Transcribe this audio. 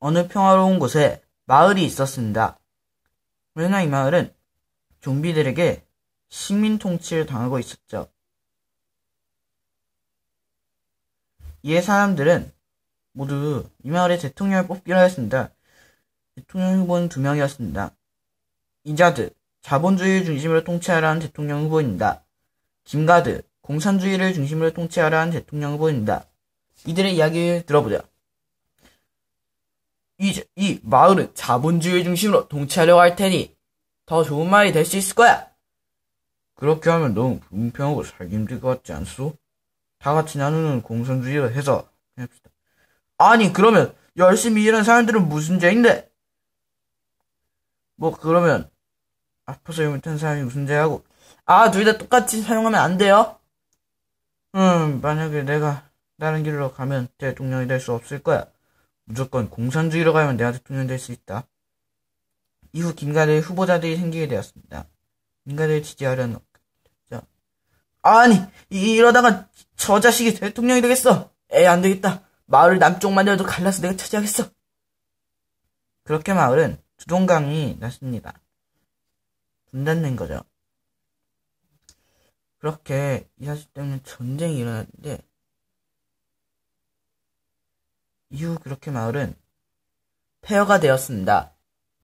어느 평화로운 곳에 마을이 있었습니다. 그러나 이 마을은 좀비들에게 식민 통치를 당하고 있었죠. 이에 사람들은 모두 이 마을의 대통령을 뽑기로 하였습니다. 대통령 후보는 두 명이었습니다. 이자드, 자본주의 중심으로 통치하라는 대통령 후보입니다. 김가드, 공산주의를 중심으로 통치하라는 대통령 후보입니다. 이들의 이야기를 들어보자. 이, 이 마을은 자본주의 중심으로 통치하려고 할 테니 더 좋은 마을이 될 수 있을 거야. 그렇게 하면 너무 불평하고 살기 힘들 것 같지 않소? 다 같이 나누는 공산주의로 해서 해봅시다 아니 그러면 열심히 일하는 사람들은 무슨 죄인데? 뭐 그러면 아파서 못한 사람이 무슨 죄하고 아 둘 다 똑같이 사용하면 안 돼요? 음 만약에 내가 다른 길로 가면 대통령이 될 수 없을 거야. 무조건 공산주의로 가면 내가 대통령 될 수 있다. 이후 김가들 후보자들이 생기게 되었습니다. 김가를 지지하려는 자, 아니 이, 러다가저 자식이 대통령이 되겠어. 에이 안 되겠다. 마을 남쪽만이라도 갈라서 내가 차지하겠어. 그렇게 마을은 두동강이 났습니다. 분단된 거죠. 그렇게 이 사실 때문에 전쟁이 일어났는데 이후 그렇게 마을은 폐허가 되었습니다.